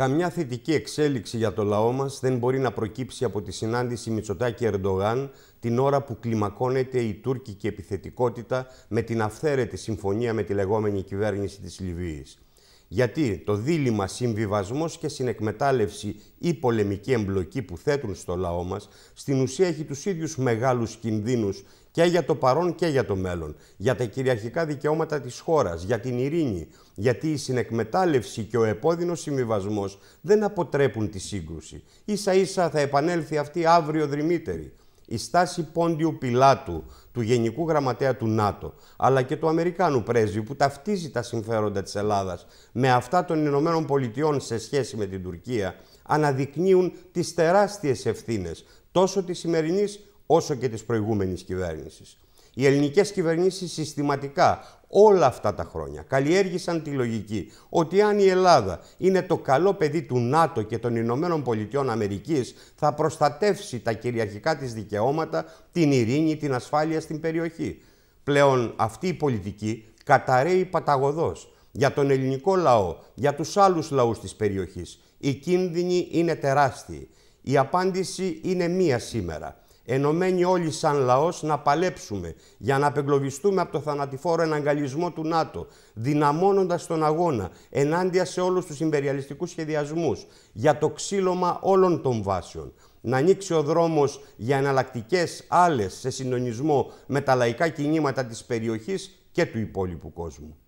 Καμιά θετική εξέλιξη για το λαό μας δεν μπορεί να προκύψει από τη συνάντηση Μητσοτάκη-Ερντογάν την ώρα που κλιμακώνεται η τουρκική επιθετικότητα με την αυθαίρετη συμφωνία με τη λεγόμενη κυβέρνηση της Λιβύης γιατί το δίλημα συμβιβασμός και συνεκμετάλλευση ή πολεμική εμπλοκή που θέτουν στο λαό μας, στην ουσία έχει τους ίδιους μεγάλους κινδύνους και για το παρόν και για το μέλλον, για τα κυριαρχικά δικαιώματα της χώρας, για την ειρήνη, γιατί η συνεκμετάλλευση και ο επώδυνος συμβιβασμός δεν αποτρέπουν τη σύγκρουση. Ίσα ίσα θα επανέλθει αυτή αύριο δρυμύτερη. Η στάση Πόντιου Πιλάτου, του Γενικού Γραμματέα του ΝΑΤΟ, αλλά και του Αμερικάνου πρέσβη που ταυτίζει τα συμφέροντα της Ελλάδας με αυτά των Ηνωμένων Πολιτειών σε σχέση με την Τουρκία, αναδεικνύουν τις τεράστιες ευθύνες τόσο της σημερινής όσο και της προηγούμενης κυβέρνησης. Οι ελληνικές κυβερνήσεις συστηματικά όλα αυτά τα χρόνια. Καλλιέργησαν τη λογική ότι αν η Ελλάδα είναι το καλό παιδί του ΝΑΤΟ και των Ηνωμένων Πολιτειών Αμερικής θα προστατεύσει τα κυριαρχικά της δικαιώματα, την ειρήνη, την ασφάλεια στην περιοχή. Πλέον αυτή η πολιτική καταραίει παταγωδός για τον ελληνικό λαό, για τους άλλους λαούς της περιοχής. Η κίνδυνη είναι τεράστιοι. Η απάντηση είναι μία σήμερα ενωμένοι όλοι σαν λαός να παλέψουμε για να απεγκλωβιστούμε από το θανατηφόρο εναγκαλισμό του ΝΑΤΟ, δυναμώνοντας τον αγώνα ενάντια σε όλους τους υπεριαλιστικούς σχεδιασμούς, για το ξύλωμα όλων των βάσεων, να ανοίξει ο δρόμος για εναλλακτικές άλλες σε συντονισμό με τα λαϊκά κινήματα της περιοχής και του υπόλοιπου κόσμου.